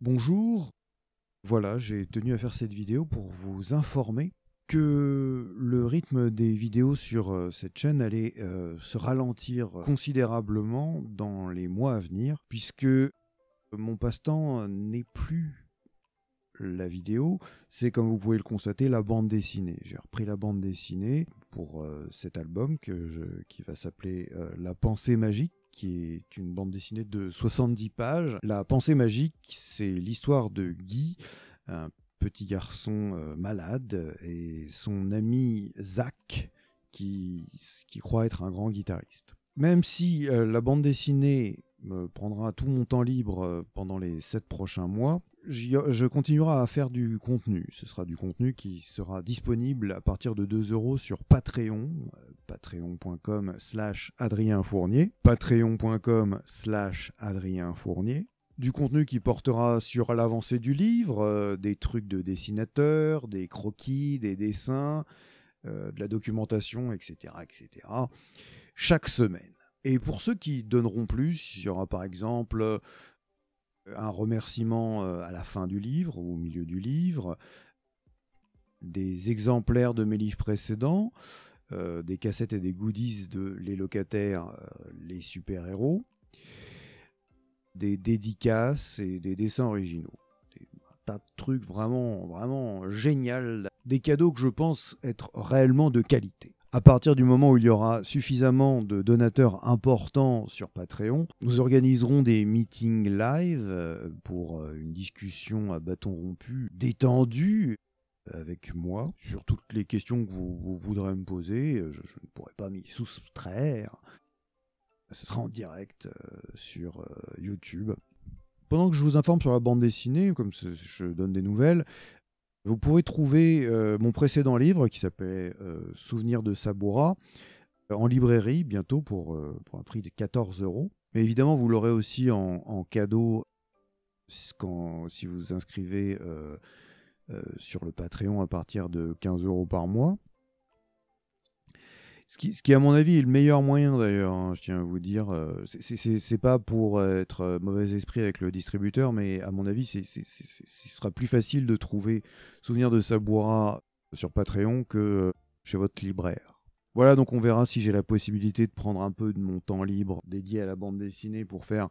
Bonjour, voilà, j'ai tenu à faire cette vidéo pour vous informer que le rythme des vidéos sur euh, cette chaîne allait euh, se ralentir considérablement dans les mois à venir, puisque mon passe-temps n'est plus la vidéo, c'est comme vous pouvez le constater la bande dessinée. J'ai repris la bande dessinée pour euh, cet album qui va s'appeler La pensée magique, qui est une bande dessinée de 70 pages. La pensée magique, c'est l'histoire de Guy, un petit garçon euh, malade, et son ami Zach, qui, croit être un grand guitariste. Même si euh, la bande dessinée me prendra tout mon temps libre euh, pendant les 7 prochains mois, je continuerai à faire du contenu. Ce sera du contenu qui sera disponible à partir de 2 euros sur Patreon, euh, patreon.com slash Adrien Fournier, patreon.com slash Adrien Fournier. Du contenu qui portera sur l'avancée du livre, euh, des trucs de dessinateur, des croquis, des dessins, euh, de la documentation, etc., etc. Chaque semaine. Et pour ceux qui donneront plus, il y aura par exemple un remerciement euh, à la fin du livre, ou au milieu du livre, des exemplaires de mes livres précédents, euh, des cassettes et des goodies de Les Locataires, euh, les super-héros, des dédicaces et des dessins originaux. Des, tas de trucs vraiment, vraiment génial. Des cadeaux que je pense être réellement de qualité. À partir du moment où il y aura suffisamment de donateurs importants sur Patreon, nous organiserons des meetings live euh, pour euh, une discussion à bâton rompu, détendue, euh, avec moi sur toutes les questions que vous, voudrez me poser. Je, ne pourrai pas m'y soustraire. Ce sera en direct sur YouTube. Pendant que je vous informe sur la bande dessinée, comme je donne des nouvelles, vous pouvez trouver euh, mon précédent livre qui s'appelait euh, Souvenirs de Saboura euh, en librairie bientôt pour, un prix de 14 euros. Mais évidemment, vous l'aurez aussi en, cadeau si si vous inscrivez sur le Patreon à partir de 15 euros par mois. Ce qui, à mon avis, est le meilleur moyen d'ailleurs, hein, je tiens à vous dire. Euh, ce c'est pas pour euh, être euh, mauvais esprit avec le distributeur, mais à mon avis, ce sera plus facile de trouver Souvenir de Saboura sur Patreon que chez votre libraire. Voilà, donc on verra si j'ai la possibilité de prendre un peu de mon temps libre dédié à la bande dessinée pour faire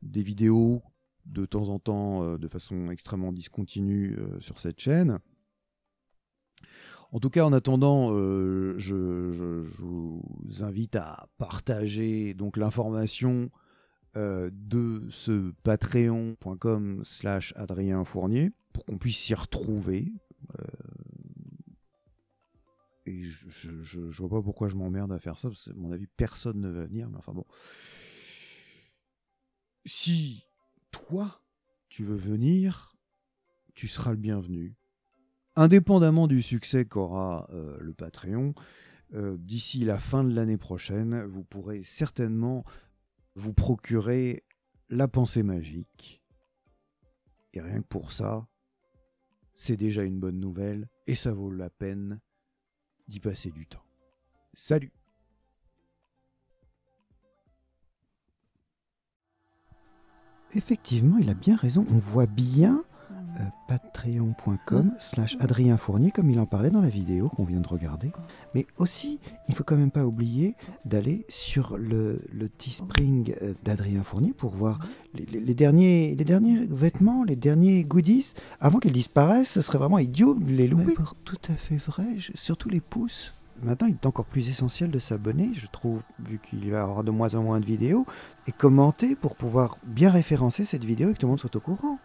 des vidéos de temps en temps de façon extrêmement discontinue sur cette chaîne. En tout cas, en attendant, euh, je, vous invite à partager donc l'information euh, de ce patreon.com slash Adrien Fournier pour qu'on puisse s'y retrouver. Euh, et je, je, vois pas pourquoi je m'emmerde à faire ça, parce que à mon avis, personne ne va venir, mais enfin bon. Si toi, tu veux venir, tu seras le bienvenu indépendamment du succès qu'aura euh, le Patreon, euh, d'ici la fin de l'année prochaine, vous pourrez certainement vous procurer la pensée magique. Et rien que pour ça, c'est déjà une bonne nouvelle et ça vaut la peine d'y passer du temps. Salut Effectivement, il a bien raison. On voit bien patreon.com slash Adrien Fournier, comme il en parlait dans la vidéo qu'on vient de regarder. Mais aussi, il faut quand même pas oublier d'aller sur le, le Teespring euh, d'Adrien Fournier pour voir les, derniers, les derniers vêtements, les derniers goodies. Avant qu'ils disparaissent, ce serait vraiment idiot de les louper. tout à fait vrai, surtout les pouces maintenant, il est encore plus essentiel de s'abonner, je trouve, vu qu'il va y avoir de moins en moins de vidéos, et commenter pour pouvoir bien référencer cette vidéo et que tout le monde soit au courant.